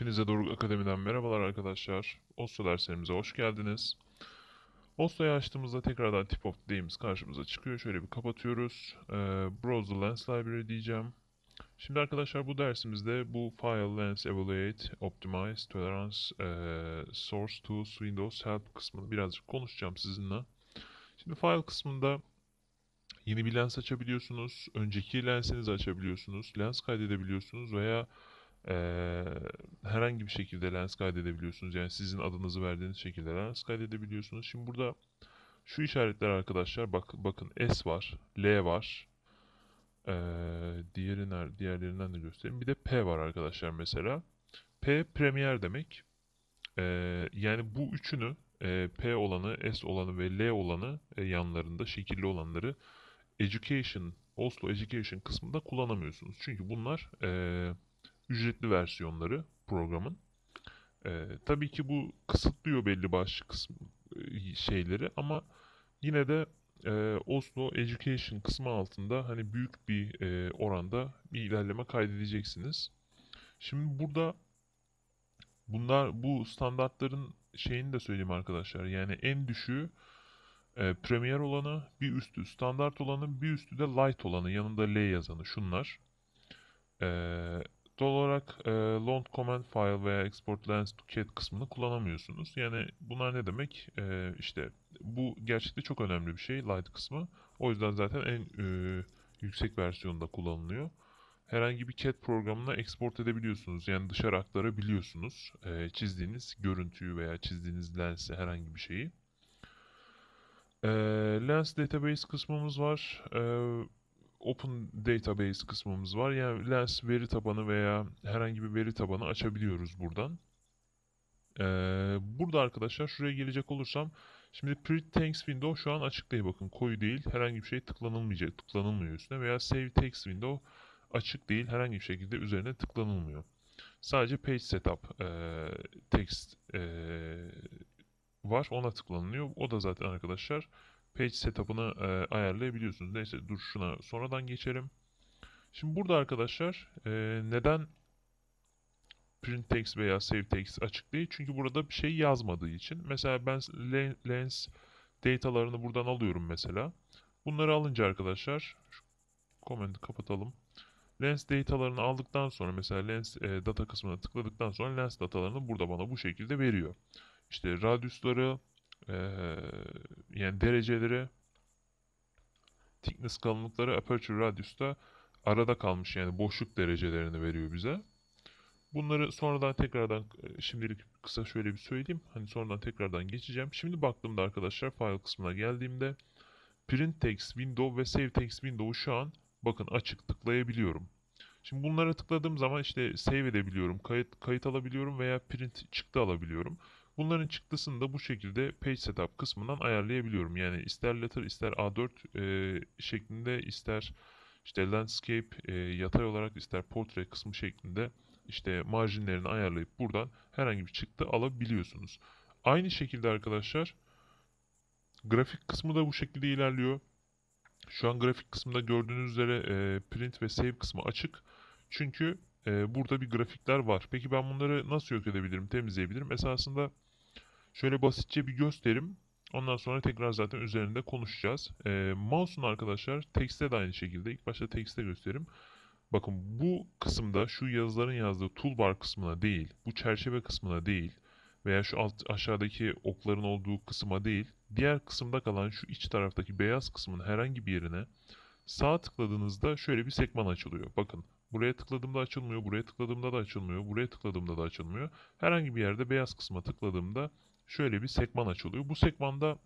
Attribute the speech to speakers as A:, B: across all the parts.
A: Hepinize Doruk Akademi'den merhabalar arkadaşlar. Oslo derslerimize hoş geldiniz. Oslo'yu açtığımızda tekrardan tip of the Dames karşımıza çıkıyor. Şöyle bir kapatıyoruz. Ee, Browse the Lens Library diyeceğim. Şimdi arkadaşlar bu dersimizde bu File, Lens, Evaluate, Optimize, Tolerance, e, Source, Tools, Windows, Help kısmını birazcık konuşacağım sizinle. Şimdi File kısmında yeni bir lens açabiliyorsunuz. Önceki lensinizi açabiliyorsunuz. Lens kaydedebiliyorsunuz veya ee, herhangi bir şekilde lens kaydedebiliyorsunuz. Yani sizin adınızı verdiğiniz şekilde lens kaydedebiliyorsunuz. Şimdi burada şu işaretler arkadaşlar bak bakın S var, L var. Ee, diğeri nerede? Diğerlerinden de göstereyim. Bir de P var arkadaşlar mesela. P premier demek. Ee, yani bu üçünü P olanı, S olanı ve L olanı e, yanlarında şekilli olanları education, Oslo education kısmında kullanamıyorsunuz. Çünkü bunlar eee ücretli versiyonları programın. E, tabii ki bu kısıtlıyor belli başlı kısmı, e, şeyleri ama yine de e, Oslo Education kısmı altında hani büyük bir e, oranda bir ilerleme kaydedeceksiniz. Şimdi burada bunlar bu standartların şeyini de söyleyeyim arkadaşlar. Yani en düşüğü e, Premier olanı, bir üstü standart olanı, bir üstü de light olanı. Yanında L yazanı şunlar. E, Doğal olarak e, long command file veya export lens to cat kısmını kullanamıyorsunuz. Yani bunlar ne demek? E, işte bu gerçekte çok önemli bir şey light kısmı. O yüzden zaten en e, yüksek versiyonda kullanılıyor. Herhangi bir CAD programına export edebiliyorsunuz. Yani dışarı aktarabiliyorsunuz e, çizdiğiniz görüntüyü veya çizdiğiniz lensi herhangi bir şeyi. E, lens database kısmımız var. E, Open Database kısmımız var. Yani Lens veri tabanı veya herhangi bir veri tabanı açabiliyoruz buradan. Ee, burada arkadaşlar şuraya gelecek olursam şimdi print text window şu an açık değil bakın koyu değil herhangi bir şey tıklanılmayacak tıklanılmıyor üstüne veya save text window açık değil herhangi bir şekilde üzerine tıklanılmıyor. Sadece page setup e, text e, var ona tıklanılıyor. O da zaten arkadaşlar page setup'ını e, ayarlayabiliyorsunuz. Neyse dur şuna sonradan geçelim. Şimdi burada arkadaşlar e, neden print text veya save text açık değil? Çünkü burada bir şey yazmadığı için. Mesela ben lens datalarını buradan alıyorum mesela. Bunları alınca arkadaşlar şu komendi kapatalım. Lens datalarını aldıktan sonra mesela lens e, data kısmına tıkladıktan sonra lens datalarını burada bana bu şekilde veriyor. İşte radyusları, e, yani dereceleri thickness kalınlıkları aperture radius'ta arada kalmış yani boşluk derecelerini veriyor bize. Bunları sonradan tekrardan e, şimdilik kısa şöyle bir söyleyeyim. Hani sonradan tekrardan geçeceğim. Şimdi baktığımda arkadaşlar file kısmına geldiğimde print text window ve save text window'u şu an bakın açık tıklayabiliyorum. Şimdi bunlara tıkladığım zaman işte save edebiliyorum, kayıt, kayıt alabiliyorum veya print çıktı alabiliyorum. Bunların çıktısını da bu şekilde page setup kısmından ayarlayabiliyorum. Yani ister letter ister A4 e, şeklinde ister işte landscape e, yatay olarak ister Portrait kısmı şeklinde işte marjinlerini ayarlayıp buradan herhangi bir çıktı alabiliyorsunuz. Aynı şekilde arkadaşlar grafik kısmı da bu şekilde ilerliyor. Şu an grafik kısmında gördüğünüz üzere e, print ve save kısmı açık. Çünkü e, burada bir grafikler var. Peki ben bunları nasıl yok edebilirim, temizleyebilirim? Esasında Şöyle basitçe bir gösterim. Ondan sonra tekrar zaten üzerinde konuşacağız. E, mouse'un arkadaşlar tekste de aynı şekilde. İlk başta tekste gösterim. Bakın bu kısımda şu yazıların yazdığı toolbar kısmına değil, bu çerçeve kısmına değil veya şu alt, aşağıdaki okların olduğu kısma değil, diğer kısımda kalan şu iç taraftaki beyaz kısmın herhangi bir yerine sağ tıkladığınızda şöyle bir sekman açılıyor. Bakın buraya tıkladığımda açılmıyor, buraya tıkladığımda da açılmıyor, buraya tıkladığımda da açılmıyor. Herhangi bir yerde beyaz kısma tıkladığımda şöyle bir sekman açılıyor. Bu sekmanda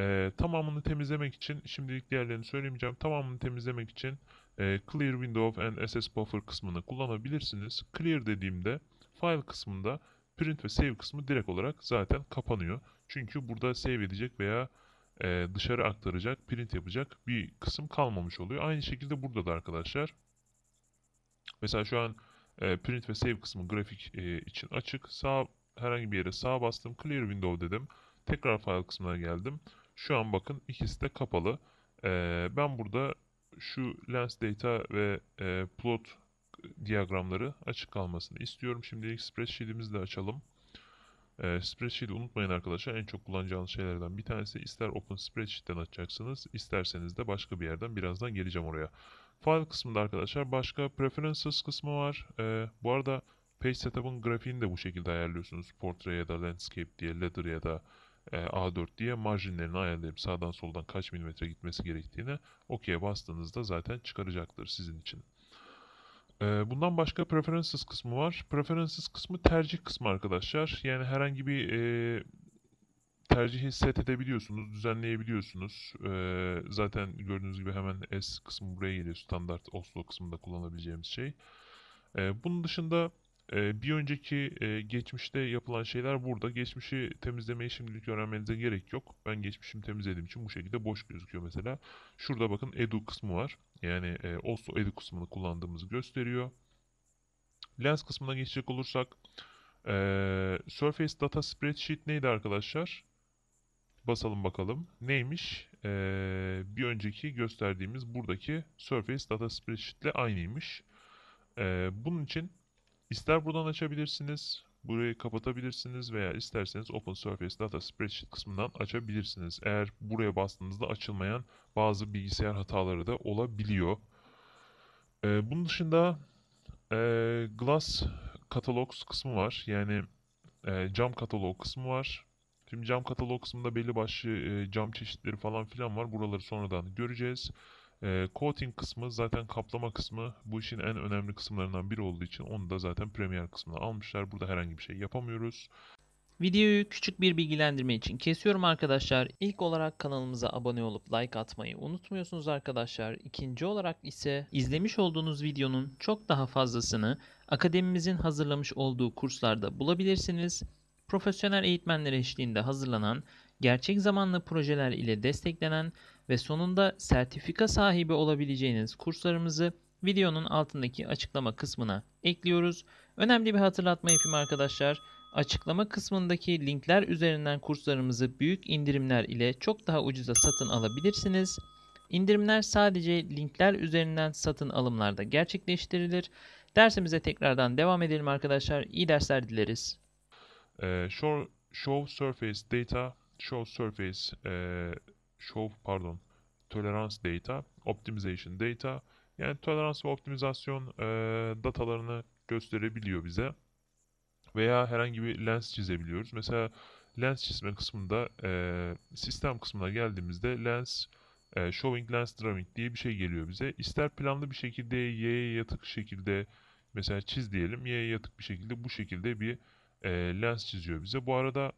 A: e, tamamını temizlemek için, şimdilik diğerlerini söylemeyeceğim, tamamını temizlemek için e, Clear Window and SS Buffer kısmını kullanabilirsiniz. Clear dediğimde file kısmında print ve save kısmı direkt olarak zaten kapanıyor. Çünkü burada save edecek veya e, dışarı aktaracak, print yapacak bir kısım kalmamış oluyor. Aynı şekilde burada da arkadaşlar. Mesela şu an e, print ve save kısmı grafik e, için açık. Sağ herhangi bir yere sağ bastım. Clear Window dedim. Tekrar file kısmına geldim. Şu an bakın ikisi de kapalı. Ee, ben burada şu lens data ve e, plot diyagramları açık kalmasını istiyorum. Şimdilik spreadsheet'imizi de açalım. E, spreadsheet'i unutmayın arkadaşlar. En çok kullanacağınız şeylerden bir tanesi. ister Open Spreadsheet'ten açacaksınız. isterseniz de başka bir yerden. Birazdan geleceğim oraya. File kısmında arkadaşlar başka Preferences kısmı var. E, bu arada Page Setup'ın grafiğini de bu şekilde ayarlıyorsunuz. portre ya da Landscape diye, Ladder ya da e, A4 diye marjinlerini ayarlayıp sağdan soldan kaç milimetre gitmesi gerektiğini OK'ye bastığınızda zaten çıkaracaktır sizin için. E, bundan başka Preferences kısmı var. Preferences kısmı tercih kısmı arkadaşlar. Yani herhangi bir e, tercihi set edebiliyorsunuz, düzenleyebiliyorsunuz. Ee, zaten gördüğünüz gibi hemen S kısmı buraya geliyor. Standart Oslo kısmında kullanabileceğimiz şey. Ee, bunun dışında e, bir önceki e, geçmişte yapılan şeyler burada. Geçmişi temizlemeyi şimdilik öğrenmenize gerek yok. Ben geçmişimi temizlediğim için bu şekilde boş gözüküyor mesela. Şurada bakın edu kısmı var. Yani e, also edu kısmını kullandığımızı gösteriyor. Lens kısmına geçecek olursak e, Surface Data Spreadsheet neydi arkadaşlar? Basalım bakalım. Neymiş? E, bir önceki gösterdiğimiz buradaki Surface Data Spreadsheet ile aynıymış. E, bunun için İster buradan açabilirsiniz, burayı kapatabilirsiniz veya isterseniz Open Surface Data Spreadsheet kısmından açabilirsiniz. Eğer buraya bastığınızda açılmayan bazı bilgisayar hataları da olabiliyor. Ee, bunun dışında e, Glass Catalogs kısmı var. Yani e, cam katalog kısmı var. Şimdi cam katalog kısmında belli başlı e, cam çeşitleri falan filan var. Buraları sonradan göreceğiz. E, coating kısmı zaten kaplama kısmı bu işin en önemli kısımlarından biri olduğu için onu da zaten premier kısmına almışlar. Burada herhangi bir şey yapamıyoruz. Videoyu küçük bir bilgilendirme için kesiyorum arkadaşlar. İlk olarak kanalımıza abone olup like atmayı unutmuyorsunuz arkadaşlar. İkinci olarak ise izlemiş olduğunuz videonun çok daha fazlasını akademimizin hazırlamış olduğu kurslarda bulabilirsiniz. Profesyonel eğitmenler eşliğinde hazırlanan, gerçek zamanlı projeler ile desteklenen ve sonunda sertifika sahibi olabileceğiniz kurslarımızı videonun altındaki açıklama kısmına ekliyoruz. Önemli bir hatırlatma yapayım arkadaşlar. Açıklama kısmındaki linkler üzerinden kurslarımızı büyük indirimler ile çok daha ucuza satın alabilirsiniz. İndirimler sadece linkler üzerinden satın alımlarda gerçekleştirilir. Dersimize tekrardan devam edelim arkadaşlar. İyi dersler dileriz. Ee, show, show Surface Data, Show Surface e, show pardon tolerance data, optimization data yani tolerans ve optimizasyon e, datalarını gösterebiliyor bize. Veya herhangi bir lens çizebiliyoruz. Mesela lens çizme kısmında e, sistem kısmına geldiğimizde lens e, showing lens drawing diye bir şey geliyor bize. İster planlı bir şekilde Y'ye yatık şekilde mesela çiz diyelim. Y'ye yatık bir şekilde bu şekilde bir e, lens çiziyor bize. Bu arada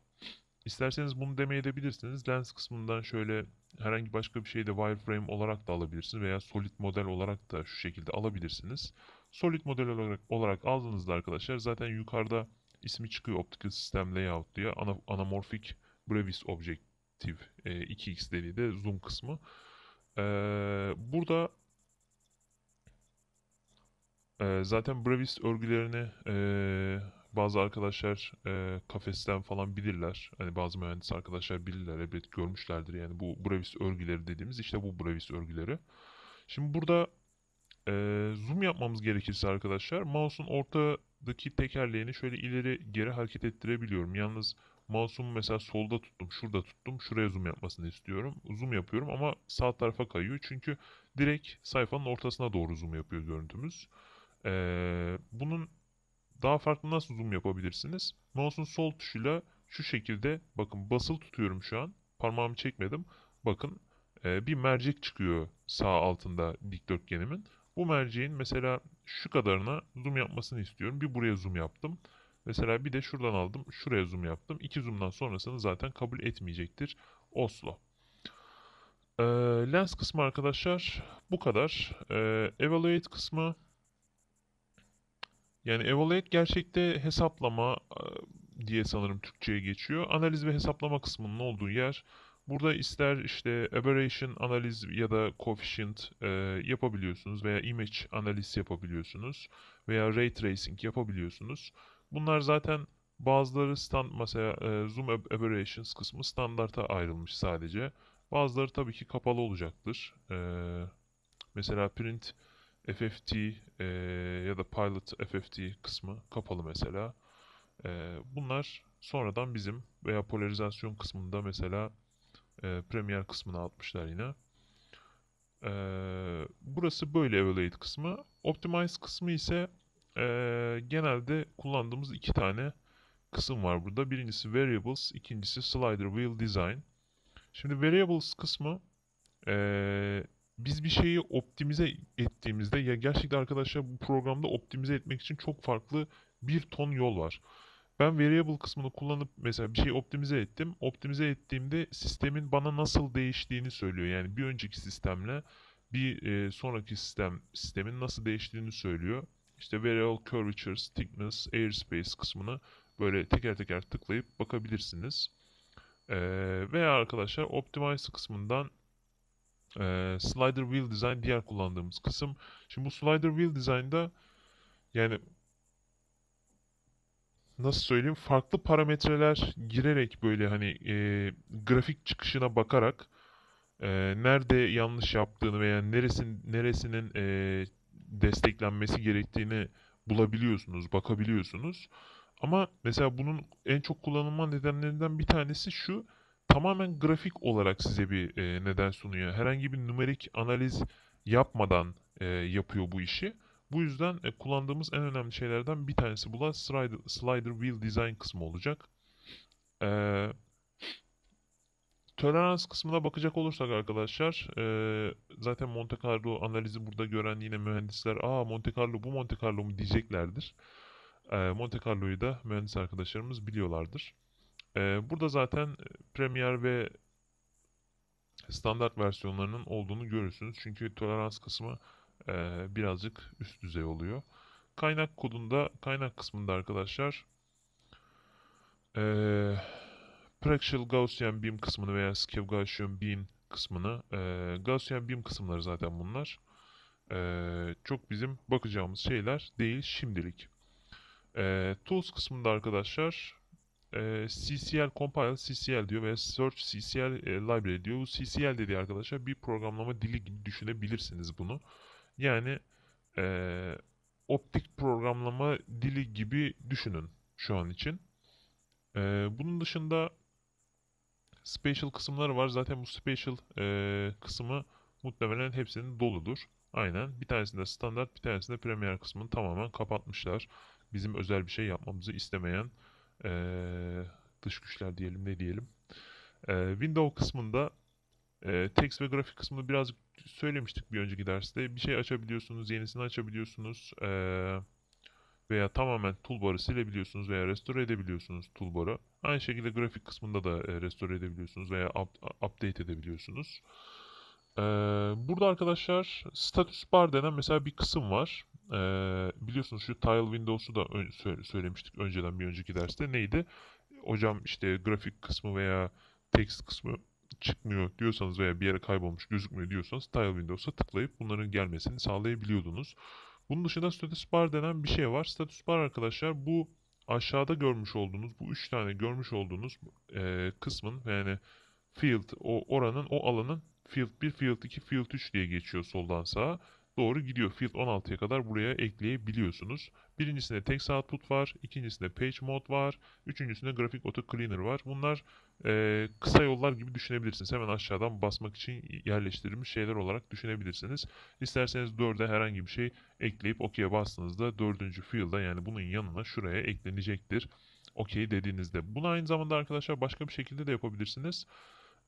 A: İsterseniz bunu demeyebilirsiniz. Lens kısmından şöyle herhangi başka bir şeyi de wireframe olarak da alabilirsiniz veya solid model olarak da şu şekilde alabilirsiniz. Solid model olarak, olarak aldığınızda arkadaşlar zaten yukarıda ismi çıkıyor Optical System Layout diye. Ana, anamorfik Brevis Objective e, 2x dediği de zoom kısmı. E, burada e, zaten Brevis örgülerini e, bazı arkadaşlar e, kafesten falan bilirler. Hani bazı mühendis arkadaşlar bilirler elbet görmüşlerdir. Yani bu Brevis örgüleri dediğimiz işte bu Brevis örgüleri. Şimdi burada e, zoom yapmamız gerekirse arkadaşlar mouse'un ortadaki tekerleğini şöyle ileri geri hareket ettirebiliyorum. Yalnız mouse'umu mesela solda tuttum, şurada tuttum, şuraya zoom yapmasını istiyorum. Zoom yapıyorum ama sağ tarafa kayıyor. Çünkü direkt sayfanın ortasına doğru zoom yapıyor görüntümüz. Ee, bunun daha farklı nasıl zoom yapabilirsiniz? Mouse'un sol tuşuyla şu şekilde bakın basılı tutuyorum şu an. Parmağımı çekmedim. Bakın e, bir mercek çıkıyor sağ altında dikdörtgenimin. Bu merceğin mesela şu kadarına zoom yapmasını istiyorum. Bir buraya zoom yaptım. Mesela bir de şuradan aldım. Şuraya zoom yaptım. İki zoom'dan sonrasını zaten kabul etmeyecektir. Oslo. E, lens kısmı arkadaşlar bu kadar. E, evaluate kısmı yani evaluate gerçekte hesaplama diye sanırım Türkçe'ye geçiyor. Analiz ve hesaplama kısmının olduğu yer. Burada ister işte aberration analiz ya da coefficient e, yapabiliyorsunuz veya image analiz yapabiliyorsunuz veya ray tracing yapabiliyorsunuz. Bunlar zaten bazıları stand mesela e, zoom aberrations kısmı standarta ayrılmış sadece. Bazıları tabii ki kapalı olacaktır. E, mesela print FFT e, ya da Pilot FFT kısmı kapalı mesela. E, bunlar sonradan bizim veya polarizasyon kısmında mesela e, Premiere kısmına atmışlar yine. E, burası böyle Evaluate kısmı. Optimize kısmı ise e, genelde kullandığımız iki tane kısım var burada. Birincisi Variables, ikincisi Slider Wheel Design. Şimdi Variables kısmı e, biz bir şeyi optimize ettiğimizde ya gerçekten arkadaşlar bu programda optimize etmek için çok farklı bir ton yol var. Ben variable kısmını kullanıp mesela bir şeyi optimize ettim. Optimize ettiğimde sistemin bana nasıl değiştiğini söylüyor. Yani bir önceki sistemle bir e, sonraki sistem sistemin nasıl değiştiğini söylüyor. İşte variable curvatures, thickness, airspace kısmını böyle teker teker tıklayıp bakabilirsiniz. E, veya arkadaşlar optimize kısmından e, slider wheel design diğer kullandığımız kısım. Şimdi bu slider wheel design'da yani nasıl söyleyeyim farklı parametreler girerek böyle hani e, grafik çıkışına bakarak e, nerede yanlış yaptığını veya neresin, neresinin e, desteklenmesi gerektiğini bulabiliyorsunuz, bakabiliyorsunuz. Ama mesela bunun en çok kullanılma nedenlerinden bir tanesi şu tamamen grafik olarak size bir e, neden sunuyor. Herhangi bir numerik analiz yapmadan e, yapıyor bu işi. Bu yüzden e, kullandığımız en önemli şeylerden bir tanesi bu da slider, slider wheel design kısmı olacak. E, tolerans kısmına bakacak olursak arkadaşlar e, zaten Monte Carlo analizi burada gören yine mühendisler aa Monte Carlo bu Monte Carlo mu diyeceklerdir. E, Monte Carlo'yu da mühendis arkadaşlarımız biliyorlardır. E, burada zaten e, premier ve standart versiyonlarının olduğunu görürsünüz. Çünkü tolerans kısmı e, birazcık üst düzey oluyor. Kaynak kodunda, kaynak kısmında arkadaşlar e, Prexial Gaussian Beam kısmını veya skev Gaussian Beam kısmını, e, Gaussian Beam kısımları zaten bunlar. E, çok bizim bakacağımız şeyler değil şimdilik. E, tools kısmında arkadaşlar e, CCL compile CCL diyor veya search CCL e, library diyor. Bu CCL dediği arkadaşlar bir programlama dili gibi düşünebilirsiniz bunu. Yani e, optik programlama dili gibi düşünün şu an için. E, bunun dışında special kısımları var. Zaten bu special e, kısmı muhtemelen hepsinin doludur. Aynen. Bir tanesinde standart, bir tanesinde premier kısmını tamamen kapatmışlar. Bizim özel bir şey yapmamızı istemeyen e, dış güçler diyelim ne diyelim. E, ee, window kısmında e, text ve grafik kısmını birazcık söylemiştik bir önceki derste. Bir şey açabiliyorsunuz, yenisini açabiliyorsunuz. E, veya tamamen toolbar'ı silebiliyorsunuz veya restore edebiliyorsunuz toolbar'ı. Aynı şekilde grafik kısmında da e, restore edebiliyorsunuz veya up, update edebiliyorsunuz. Ee, burada arkadaşlar status bar denen mesela bir kısım var e, biliyorsunuz şu tile windows'u da ön, söylemiştik önceden bir önceki derste. Neydi? Hocam işte grafik kısmı veya text kısmı çıkmıyor diyorsanız veya bir yere kaybolmuş gözükmüyor diyorsanız tile windows'a tıklayıp bunların gelmesini sağlayabiliyordunuz. Bunun dışında status bar denen bir şey var. Status bar arkadaşlar bu aşağıda görmüş olduğunuz bu üç tane görmüş olduğunuz e, kısmın yani field o oranın o alanın field 1, field 2, field 3 diye geçiyor soldan sağa doğru gidiyor. Field 16'ya kadar buraya ekleyebiliyorsunuz. Birincisinde text output var, ikincisinde page mode var, üçüncüsünde grafik auto cleaner var. Bunlar e, kısa yollar gibi düşünebilirsiniz. Hemen aşağıdan basmak için yerleştirilmiş şeyler olarak düşünebilirsiniz. İsterseniz 4'e herhangi bir şey ekleyip OK'ye bastığınızda 4. field'a yani bunun yanına şuraya eklenecektir. OK dediğinizde. Bunu aynı zamanda arkadaşlar başka bir şekilde de yapabilirsiniz.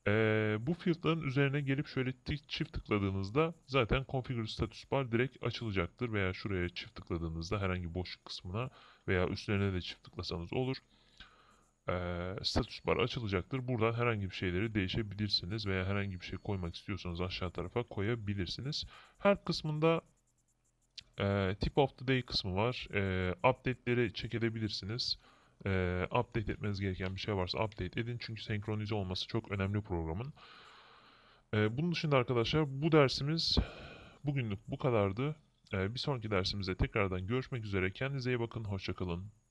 A: Ee, bu field'ların üzerine gelip şöyle çift tıkladığınızda zaten Configure Status Bar direkt açılacaktır veya şuraya çift tıkladığınızda herhangi boşluk kısmına veya üstlerine de çift tıklasanız olur. Ee, status bar açılacaktır. Buradan herhangi bir şeyleri değişebilirsiniz veya herhangi bir şey koymak istiyorsanız aşağı tarafa koyabilirsiniz. Her kısmında e, tip of the day kısmı var. E, update'leri çekebilirsiniz. edebilirsiniz e, update etmeniz gereken bir şey varsa update edin. Çünkü senkronize olması çok önemli programın. E, bunun dışında arkadaşlar bu dersimiz bugünlük bu kadardı. E, bir sonraki dersimizde tekrardan görüşmek üzere. Kendinize iyi bakın. Hoşçakalın.